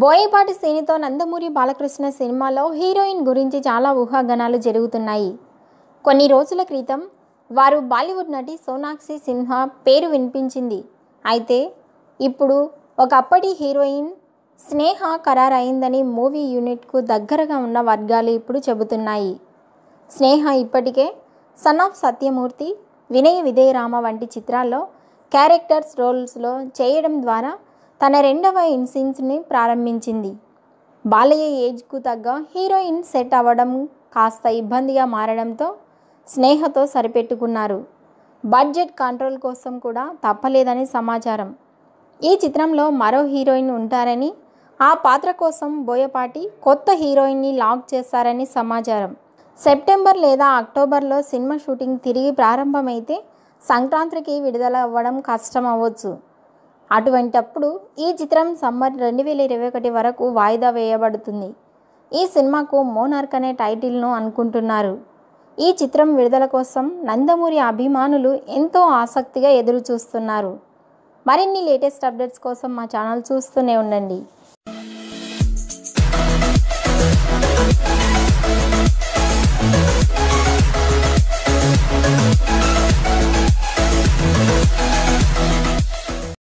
బోయపాటి శ్రీనితో నందమూరి బాలకృష్ణ సినిమాలో హీరోయిన్ గురించి చాలా ఊహాగానాలు జరుగుతున్నాయి కొన్ని రోజుల క్రితం వారు బాలీవుడ్ నటి సోనాక్షి సిన్హా పేరు వినిపించింది అయితే ఇప్పుడు ఒకప్పటి హీరోయిన్ స్నేహ ఖరారైందని మూవీ యూనిట్కు దగ్గరగా ఉన్న వర్గాలు ఇప్పుడు చెబుతున్నాయి స్నేహ ఇప్పటికే సన్ ఆఫ్ సత్యమూర్తి వినయ విదయరామ వంటి చిత్రాల్లో క్యారెక్టర్స్ రోల్స్లో చేయడం ద్వారా తన రెండవ ఇన్సిన్స్ని ప్రారంభించింది బాలయ్య ఏజ్కు తగ్గ హీరోయిన్ సెట్ అవ్వడం కాస్త ఇబ్బందిగా మారడంతో స్నేహతో సరిపెట్టుకున్నారు బడ్జెట్ కంట్రోల్ కోసం కూడా తప్పలేదని సమాచారం ఈ చిత్రంలో మరో హీరోయిన్ ఉంటారని ఆ పాత్ర కోసం బోయపాటి కొత్త హీరోయిన్ని లాక్ చేస్తారని సమాచారం సెప్టెంబర్ లేదా అక్టోబర్లో సినిమా షూటింగ్ తిరిగి ప్రారంభమైతే సంక్రాంతికి విడుదల అవ్వడం కష్టం అవ్వచ్చు అటువంటప్పుడు ఈ చిత్రం సమ్మర్ రెండు వేల ఇరవై ఒకటి వరకు వాయిదా వేయబడుతుంది ఈ సినిమాకు మోనార్క్ అనే టైటిల్ను అనుకుంటున్నారు ఈ చిత్రం విడుదల కోసం నందమూరి అభిమానులు ఎంతో ఆసక్తిగా ఎదురు చూస్తున్నారు మరిన్ని లేటెస్ట్ అప్డేట్స్ కోసం మా ఛానల్ చూస్తూనే ఉండండి